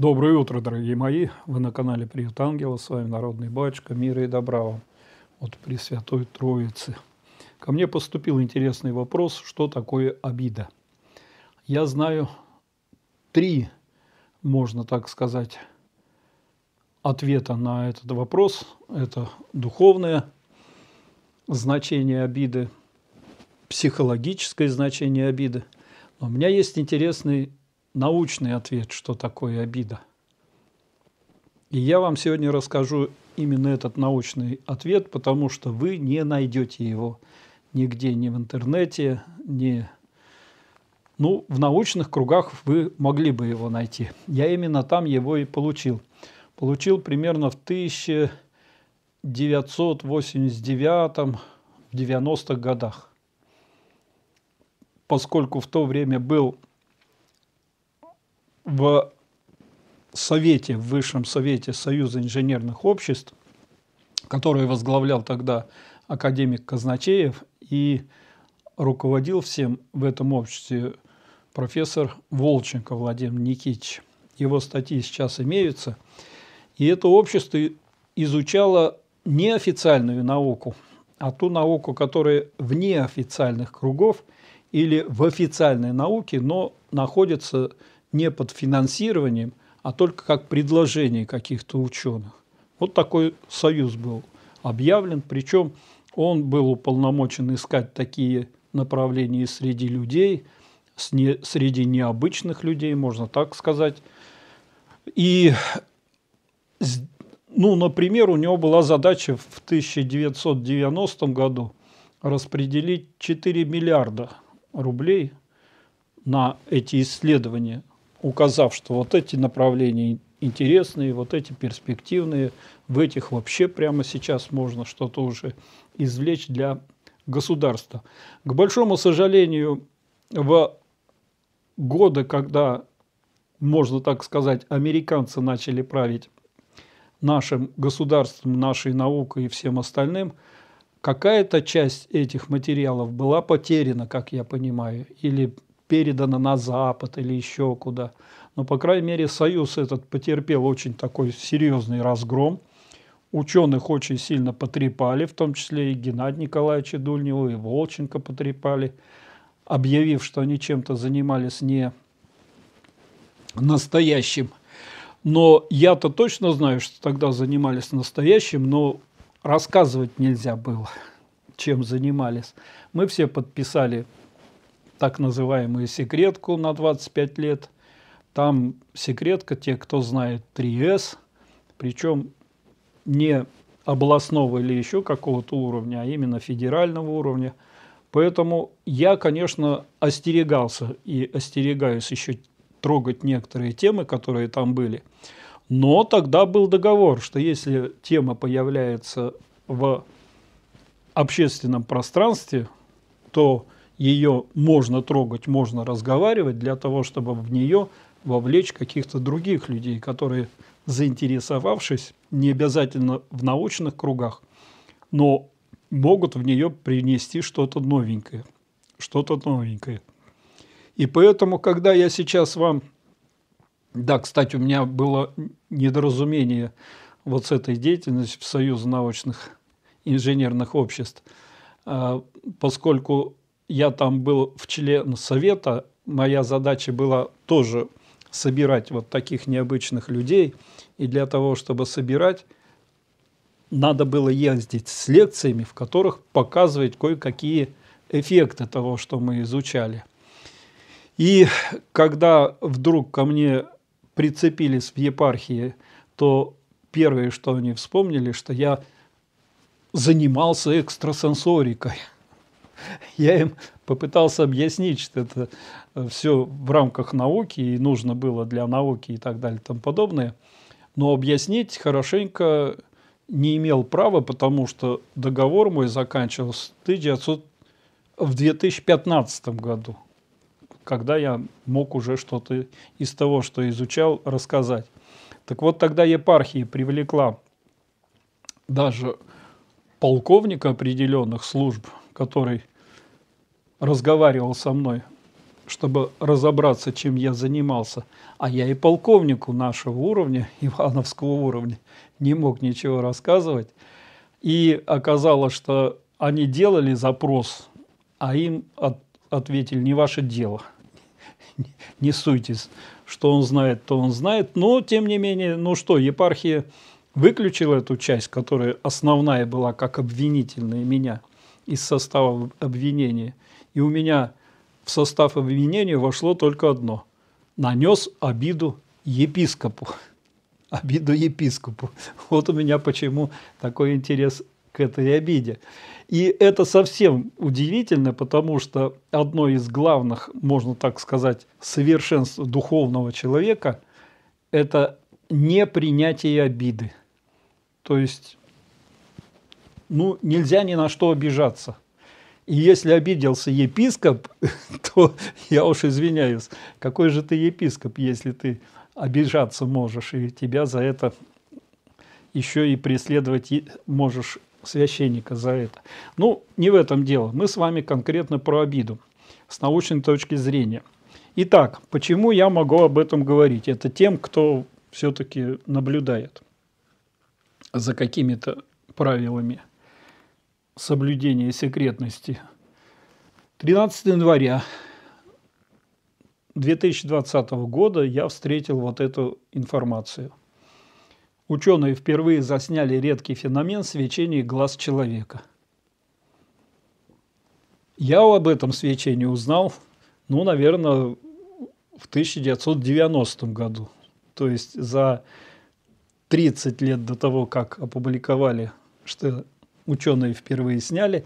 Доброе утро, дорогие мои! Вы на канале «Привет, ангела!» С вами Народный Батюшка, мира и добра вам от Пресвятой Троицы. Ко мне поступил интересный вопрос, что такое обида. Я знаю три, можно так сказать, ответа на этот вопрос. Это духовное значение обиды, психологическое значение обиды. Но у меня есть интересный научный ответ, что такое обида. И я вам сегодня расскажу именно этот научный ответ, потому что вы не найдете его нигде, ни в интернете, ни... Ну, в научных кругах вы могли бы его найти. Я именно там его и получил. Получил примерно в 1989 в 90-х годах. Поскольку в то время был в Совете, в Высшем Совете Союза инженерных обществ, который возглавлял тогда академик Казначеев и руководил всем в этом обществе профессор Волченко Владимир Никитич. Его статьи сейчас имеются. И это общество изучало неофициальную науку, а ту науку, которая вне официальных кругов или в официальной науке, но находится не под финансированием, а только как предложение каких-то ученых. Вот такой союз был объявлен, причем он был уполномочен искать такие направления среди людей, среди необычных людей, можно так сказать. И, ну, например, у него была задача в 1990 году распределить 4 миллиарда рублей на эти исследования указав, что вот эти направления интересные, вот эти перспективные, в этих вообще прямо сейчас можно что-то уже извлечь для государства. К большому сожалению, в годы, когда, можно так сказать, американцы начали править нашим государством, нашей наукой и всем остальным, какая-то часть этих материалов была потеряна, как я понимаю, или передано на Запад или еще куда. Но, по крайней мере, Союз этот потерпел очень такой серьезный разгром. Ученых очень сильно потрепали, в том числе и Геннадия Николаевича Дульнева, и Волченко потрепали, объявив, что они чем-то занимались не настоящим. Но я-то точно знаю, что тогда занимались настоящим, но рассказывать нельзя было, чем занимались. Мы все подписали так называемую секретку на 25 лет. Там секретка, те, кто знает 3С, причем не областного или еще какого-то уровня, а именно федерального уровня. Поэтому я, конечно, остерегался и остерегаюсь еще трогать некоторые темы, которые там были. Но тогда был договор, что если тема появляется в общественном пространстве, то ее можно трогать, можно разговаривать для того, чтобы в нее вовлечь каких-то других людей, которые, заинтересовавшись, не обязательно в научных кругах, но могут в нее принести что-то новенькое, что-то новенькое. И поэтому, когда я сейчас вам... Да, кстати, у меня было недоразумение вот с этой деятельностью в Союзе научных инженерных обществ, а, поскольку я там был в член совета, моя задача была тоже собирать вот таких необычных людей. И для того, чтобы собирать, надо было ездить с лекциями, в которых показывать кое-какие эффекты того, что мы изучали. И когда вдруг ко мне прицепились в епархии, то первое, что они вспомнили, что я занимался экстрасенсорикой. Я им попытался объяснить, что это э, все в рамках науки и нужно было для науки и так далее и тому подобное. Но объяснить хорошенько не имел права, потому что договор мой заканчивался в 1900 в 2015 году, когда я мог уже что-то из того, что изучал, рассказать. Так вот, тогда епархия привлекла даже полковника определенных служб, который разговаривал со мной, чтобы разобраться, чем я занимался. А я и полковнику нашего уровня, Ивановского уровня, не мог ничего рассказывать. И оказалось, что они делали запрос, а им от, ответили, не ваше дело, не суйтесь. Что он знает, то он знает. Но, тем не менее, ну что, епархия выключила эту часть, которая основная была как обвинительная меня из состава обвинения – и у меня в состав обвинения вошло только одно – нанес обиду епископу. Обиду епископу. Вот у меня почему такой интерес к этой обиде. И это совсем удивительно, потому что одно из главных, можно так сказать, совершенств духовного человека – это непринятие обиды. То есть, ну, нельзя ни на что обижаться – и если обиделся епископ, то я уж извиняюсь, какой же ты епископ, если ты обижаться можешь, и тебя за это еще и преследовать можешь священника за это. Ну, не в этом дело. Мы с вами конкретно про обиду с научной точки зрения. Итак, почему я могу об этом говорить? Это тем, кто все-таки наблюдает за какими-то правилами – соблюдения секретности. 13 января 2020 года я встретил вот эту информацию. Ученые впервые засняли редкий феномен свечения глаз человека. Я об этом свечении узнал, ну, наверное, в 1990 году. То есть за 30 лет до того, как опубликовали, что ученые впервые сняли.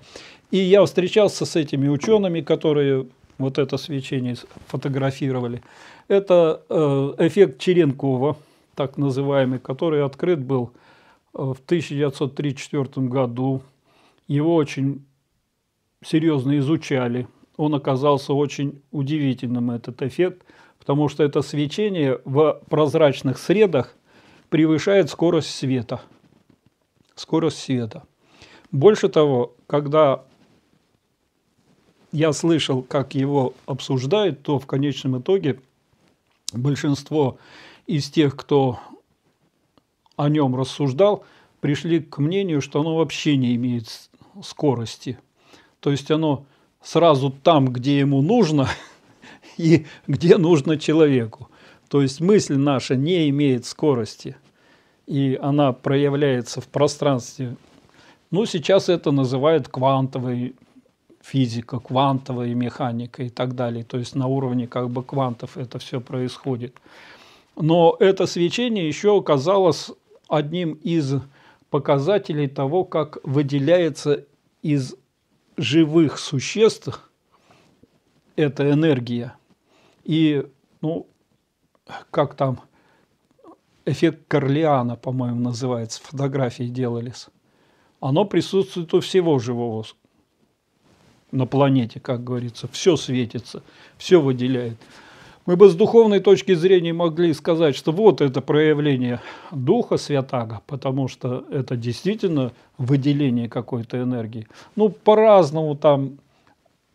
И я встречался с этими учеными, которые вот это свечение фотографировали. Это э, эффект Черенкова, так называемый, который открыт был э, в 1934 году. Его очень серьезно изучали. Он оказался очень удивительным, этот эффект, потому что это свечение в прозрачных средах превышает скорость света. Скорость света – больше того, когда я слышал, как его обсуждают, то в конечном итоге большинство из тех, кто о нем рассуждал, пришли к мнению, что оно вообще не имеет скорости. То есть оно сразу там, где ему нужно и где нужно человеку. То есть мысль наша не имеет скорости, и она проявляется в пространстве ну, сейчас это называют квантовой физика, квантовая механика и так далее. То есть на уровне как бы квантов это все происходит. Но это свечение еще оказалось одним из показателей того, как выделяется из живых существ эта энергия. И, ну, как там, эффект Корлеана, по-моему, называется, фотографии делались оно присутствует у всего живого на планете, как говорится. Все светится, все выделяет. Мы бы с духовной точки зрения могли сказать, что вот это проявление Духа Святаго, потому что это действительно выделение какой-то энергии. Ну, по-разному там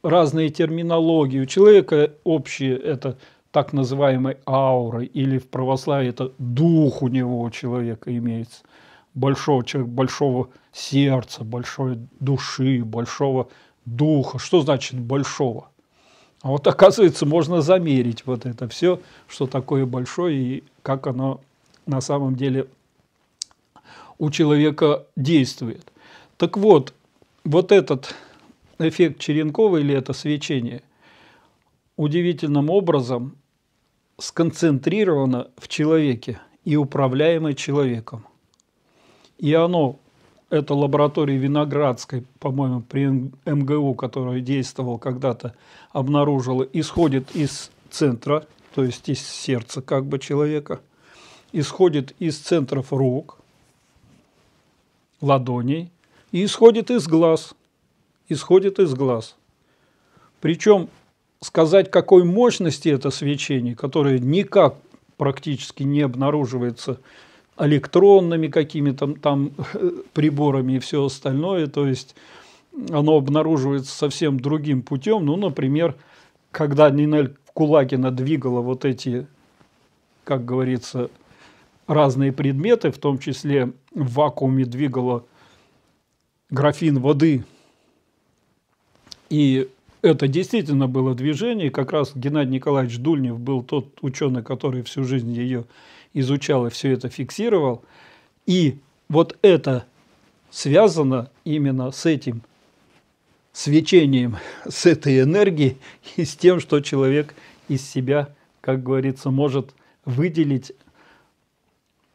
разные терминологии. У человека общие это так называемой ауры, или в православии это дух у него у человека имеется – большого человека, большого сердца, большой души, большого духа. Что значит большого? А вот оказывается, можно замерить вот это все, что такое большое и как оно на самом деле у человека действует. Так вот, вот этот эффект Черенкова или это свечение удивительным образом сконцентрировано в человеке и управляемое человеком. И оно, это лаборатория Виноградской, по-моему, при МГУ, которая действовала когда-то, обнаружила, исходит из центра, то есть из сердца как бы человека, исходит из центров рук, ладоней и исходит из глаз. Исходит из глаз. Причем сказать, какой мощности это свечение, которое никак практически не обнаруживается электронными какими-то там э, приборами и все остальное. То есть оно обнаруживается совсем другим путем. Ну, например, когда Нинель Кулагина двигала вот эти, как говорится, разные предметы, в том числе в вакууме двигала графин воды и это действительно было движение, как раз Геннадий Николаевич Дульнев был тот ученый, который всю жизнь ее изучал и все это фиксировал. И вот это связано именно с этим свечением, с этой энергией и с тем, что человек из себя, как говорится, может выделить,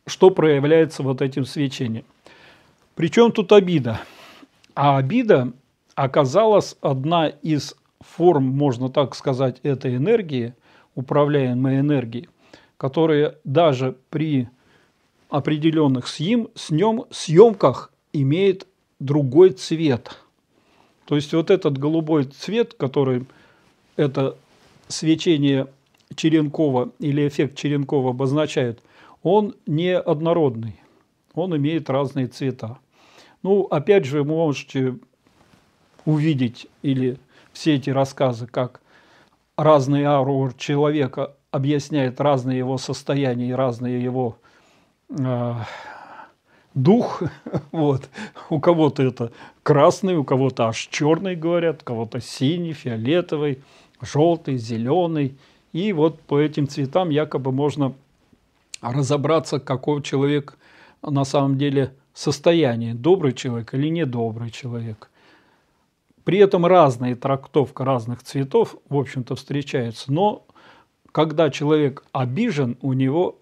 что проявляется вот этим свечением. Причем тут обида? А обида оказалась одна из форм, можно так сказать, этой энергии, управляемой энергией, которая даже при определенных съем, снем, съемках имеет другой цвет. То есть вот этот голубой цвет, который это свечение Черенкова или эффект Черенкова обозначает, он не однородный, он имеет разные цвета. Ну, опять же, вы можете увидеть или все эти рассказы, как разные аур человека объясняет разные его состояния и разные его э, дух. Вот. У кого-то это красный, у кого-то аж черный, говорят, у кого-то синий, фиолетовый, желтый, зеленый. И вот по этим цветам якобы можно разобраться, какой человек на самом деле состояние, добрый человек или недобрый человек. При этом разная трактовка разных цветов, в общем-то, встречается. Но когда человек обижен, у него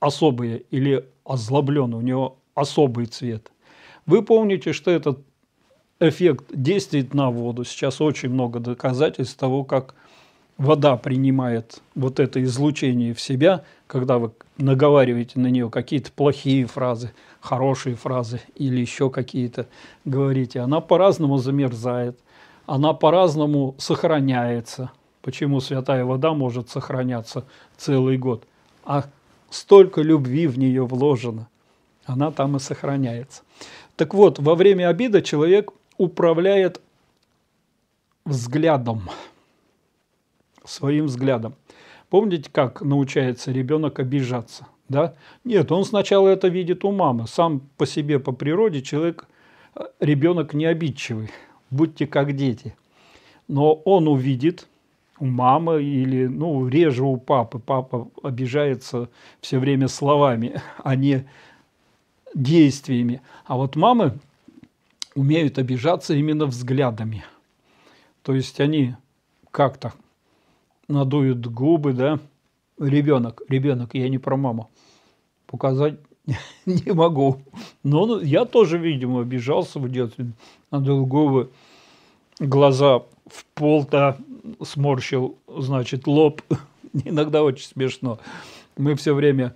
особые или озлоблен, у него особый цвет. Вы помните, что этот эффект действует на воду. Сейчас очень много доказательств того, как вода принимает вот это излучение в себя, когда вы наговариваете на нее какие-то плохие фразы, хорошие фразы или еще какие-то говорите, она по-разному замерзает, она по-разному сохраняется. Почему святая вода может сохраняться целый год? А столько любви в нее вложено, она там и сохраняется. Так вот, во время обида человек управляет взглядом, своим взглядом. Помните, как научается ребенок обижаться? Да? Нет, он сначала это видит у мамы. Сам по себе, по природе человек, э, ребенок не обидчивый будьте как дети. Но он увидит у мамы или, ну, реже у папы. Папа обижается все время словами, а не действиями. А вот мамы умеют обижаться именно взглядами. То есть они как-то надуют губы, да, ребенок, ребенок, я не про маму, показать не могу. Но я тоже, видимо, обижался в детстве на долгого глаза в пол-то сморщил, значит, лоб. Иногда очень смешно. Мы все время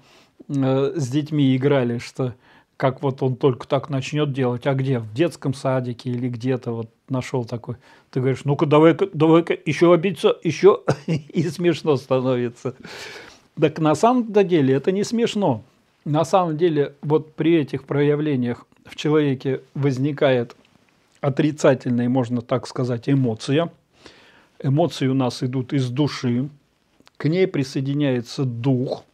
э, с детьми играли, что как вот он только так начнет делать, а где? В детском садике или где-то вот нашел такой. Ты говоришь, ну-ка, давай-ка, давай-ка, еще обидеться, еще и смешно становится. Так на самом-то деле это не смешно на самом деле вот при этих проявлениях в человеке возникает отрицательная, можно так сказать, эмоция. Эмоции у нас идут из души, к ней присоединяется дух.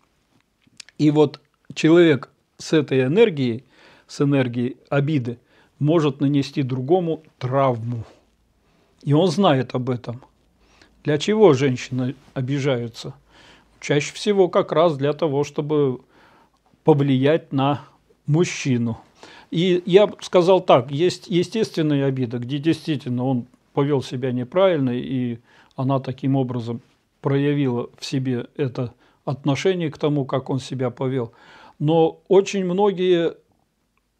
И вот человек с этой энергией, с энергией обиды, может нанести другому травму. И он знает об этом. Для чего женщины обижаются? Чаще всего как раз для того, чтобы повлиять на мужчину. И я сказал так, есть естественная обида, где действительно он повел себя неправильно, и она таким образом проявила в себе это отношение к тому, как он себя повел. Но очень многие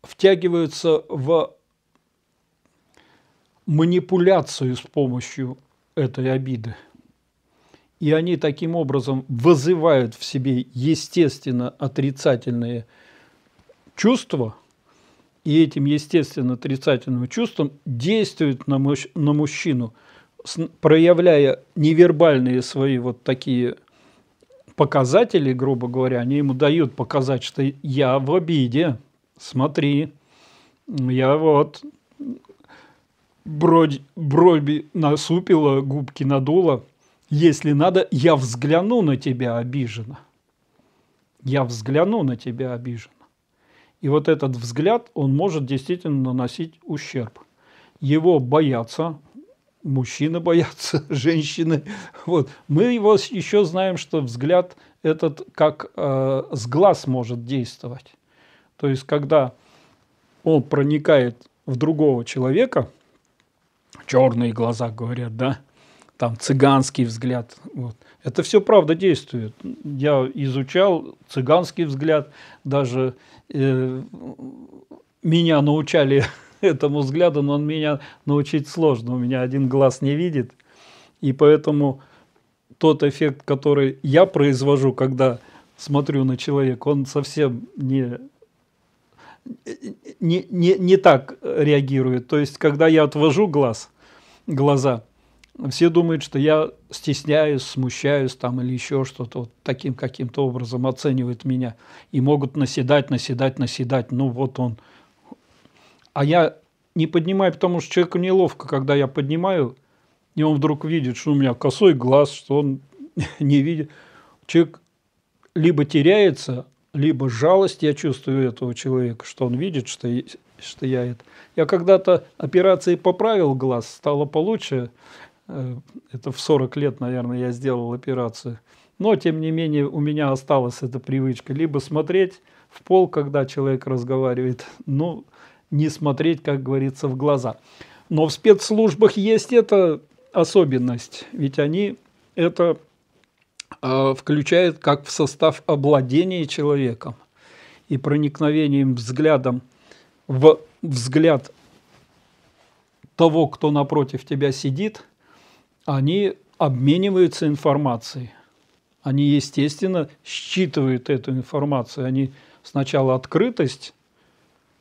втягиваются в манипуляцию с помощью этой обиды и они таким образом вызывают в себе естественно отрицательные чувства, и этим естественно отрицательным чувством действуют на, муж, на мужчину, проявляя невербальные свои вот такие показатели, грубо говоря, они ему дают показать, что я в обиде, смотри, я вот брови, брови насупила, губки надула – если надо, я взгляну на тебя обиженно. Я взгляну на тебя обиженно. И вот этот взгляд, он может действительно наносить ущерб. Его боятся, мужчины боятся, женщины. Вот. Мы его еще знаем, что взгляд этот как э, с глаз может действовать. То есть, когда он проникает в другого человека, черные глаза говорят, да, там цыганский взгляд. Вот. Это все правда действует. Я изучал цыганский взгляд, даже э, меня научали этому взгляду, но он меня научить сложно. У меня один глаз не видит, и поэтому тот эффект, который я произвожу, когда смотрю на человека, он совсем не не, не, не так реагирует. То есть, когда я отвожу глаз, глаза – все думают, что я стесняюсь, смущаюсь там или еще что-то, вот таким каким-то образом оценивают меня. И могут наседать, наседать, наседать, ну вот он. А я не поднимаю, потому что человеку неловко, когда я поднимаю, и он вдруг видит, что у меня косой глаз, что он не видит. Человек либо теряется, либо жалость я чувствую этого человека, что он видит, что, что я это. Я когда-то операцией поправил глаз, стало получше, Э, это в 40 лет, наверное, я сделал операцию. Но, тем не менее, у меня осталась эта привычка. Либо смотреть в пол, когда человек разговаривает, но не смотреть, как говорится, в глаза. Но в спецслужбах есть эта особенность, ведь они это э, включают как в состав обладения человеком и проникновением взглядом в взгляд того, кто напротив тебя сидит – они обмениваются информацией. Они, естественно, считывают эту информацию. Они сначала открытость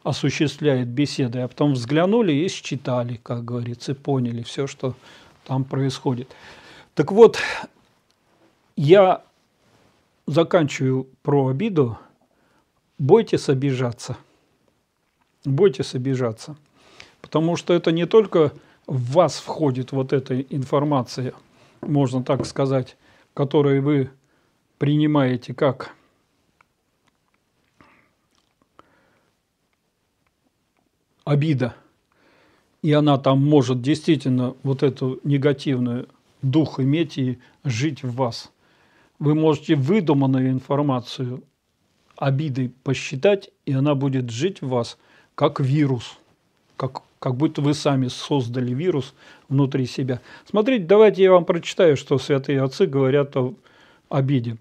осуществляет беседы, а потом взглянули и считали, как говорится, и поняли все, что там происходит. Так вот, я заканчиваю про обиду. Бойтесь обижаться. Бойтесь обижаться. Потому что это не только в вас входит вот эта информация, можно так сказать, которую вы принимаете как обида, и она там может действительно вот эту негативную дух иметь и жить в вас. Вы можете выдуманную информацию обиды посчитать, и она будет жить в вас как вирус – как, как будто вы сами создали вирус внутри себя. Смотрите, давайте я вам прочитаю, что святые отцы говорят о обиде.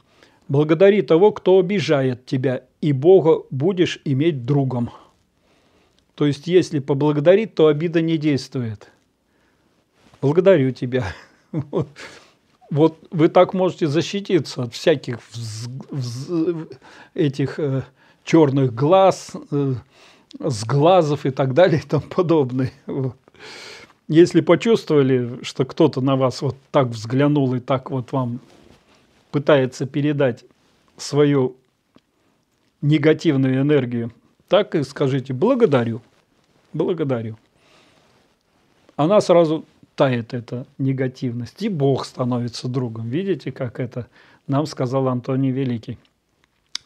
«Благодари того, кто обижает тебя, и Бога будешь иметь другом». То есть, если поблагодарить, то обида не действует. Благодарю тебя. Вот, вы так можете защититься от всяких этих э, черных глаз, э, сглазов и так далее и тому подобное. Вот. Если почувствовали, что кто-то на вас вот так взглянул и так вот вам пытается передать свою негативную энергию, так и скажите «благодарю, благодарю». Она сразу тает, эта негативность, и Бог становится другом. Видите, как это нам сказал Антоний Великий.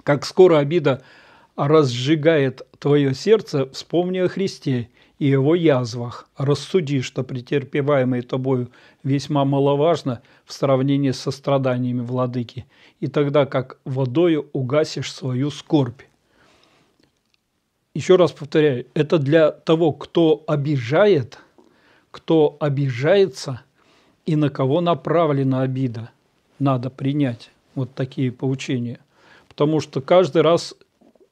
Как скоро обида – разжигает твое сердце, вспомни о Христе и его язвах. Рассуди, что претерпеваемое тобою весьма маловажно в сравнении со страданиями владыки, и тогда как водою угасишь свою скорбь. Еще раз повторяю, это для того, кто обижает, кто обижается и на кого направлена обида. Надо принять вот такие поучения. Потому что каждый раз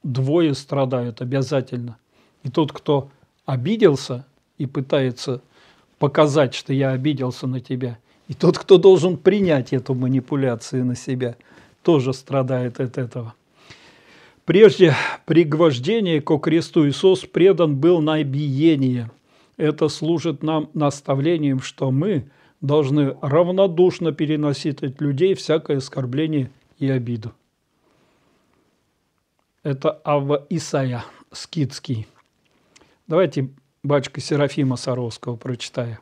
двое страдают обязательно. И тот, кто обиделся и пытается показать, что я обиделся на тебя, и тот, кто должен принять эту манипуляцию на себя, тоже страдает от этого. Прежде пригвождение ко кресту Иисус предан был на обиение. Это служит нам наставлением, что мы должны равнодушно переносить от людей всякое оскорбление и обиду. Это Авва Исая Скидский. Давайте бачка Серафима Саровского прочитаю.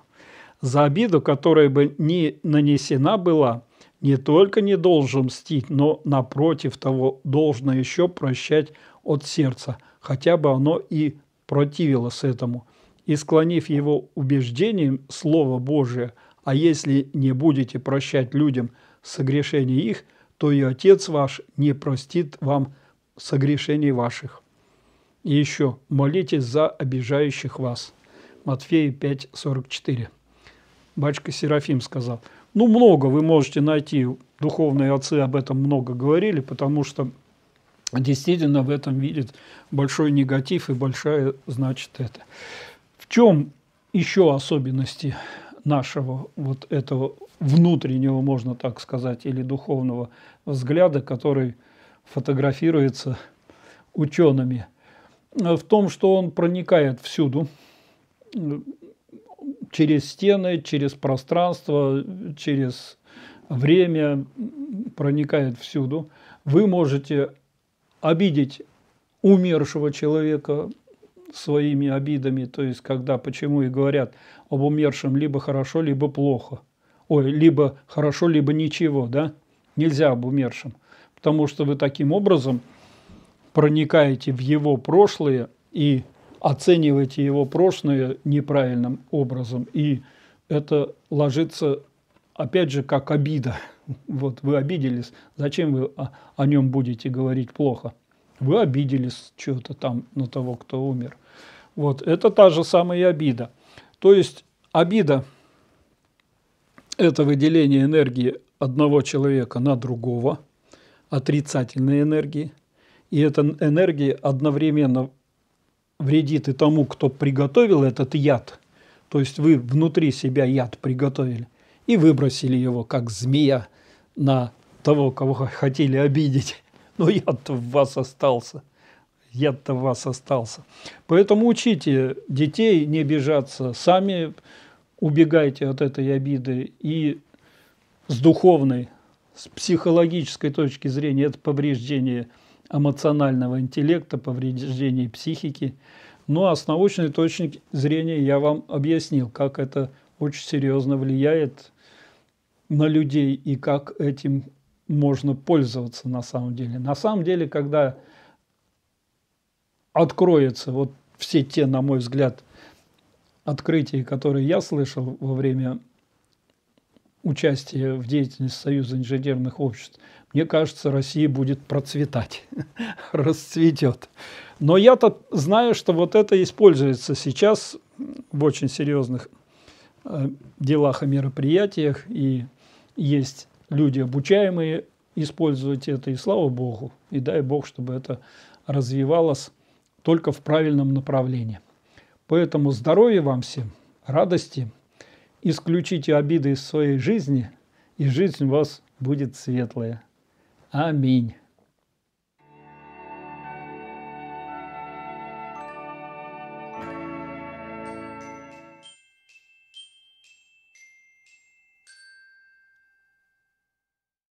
«За обиду, которая бы не нанесена была, не только не должен мстить, но, напротив того, должно еще прощать от сердца, хотя бы оно и противилось этому. И склонив его убеждением Слово Божие, а если не будете прощать людям согрешения их, то и Отец ваш не простит вам согрешений ваших. И еще молитесь за обижающих вас. Матфея 5:44. Бачка Серафим сказал, ну много вы можете найти, духовные отцы об этом много говорили, потому что действительно в этом видит большой негатив и большая, значит, это. В чем еще особенности нашего вот этого внутреннего, можно так сказать, или духовного взгляда, который – фотографируется учеными. Э, в том, что он проникает всюду, э, через стены, через пространство, через время, проникает всюду. Вы можете обидеть умершего человека своими обидами, то есть когда, почему и говорят об умершем либо хорошо, либо плохо, ой, либо хорошо, либо ничего, да, нельзя об умершем потому что вы таким образом проникаете в его прошлое и оцениваете его прошлое неправильным образом. И это ложится, опять же, как обида. Вот вы обиделись, зачем вы о, нем будете говорить плохо? Вы обиделись что-то там на того, кто умер. Вот, это та же самая обида. То есть обида – это выделение энергии одного человека на другого – отрицательной энергии. И эта энергия одновременно вредит и тому, кто приготовил этот яд, то есть вы внутри себя яд приготовили и выбросили его, как змея, на того, кого хотели обидеть. Но яд-то в вас остался. Яд-то в вас остался. Поэтому учите детей не обижаться, сами убегайте от этой обиды и с духовной с психологической точки зрения это повреждение эмоционального интеллекта, повреждение психики. Ну а с научной точки зрения я вам объяснил, как это очень серьезно влияет на людей и как этим можно пользоваться на самом деле. На самом деле, когда откроется вот все те, на мой взгляд, открытия, которые я слышал во время участие в деятельности Союза инженерных обществ, мне кажется, Россия будет процветать, расцветет. Но я-то знаю, что вот это используется сейчас в очень серьезных э, делах и мероприятиях, и есть люди обучаемые использовать это, и слава богу, и дай бог, чтобы это развивалось только в правильном направлении. Поэтому здоровья вам всем, радости – Исключите обиды из своей жизни, и жизнь у вас будет светлая. Аминь.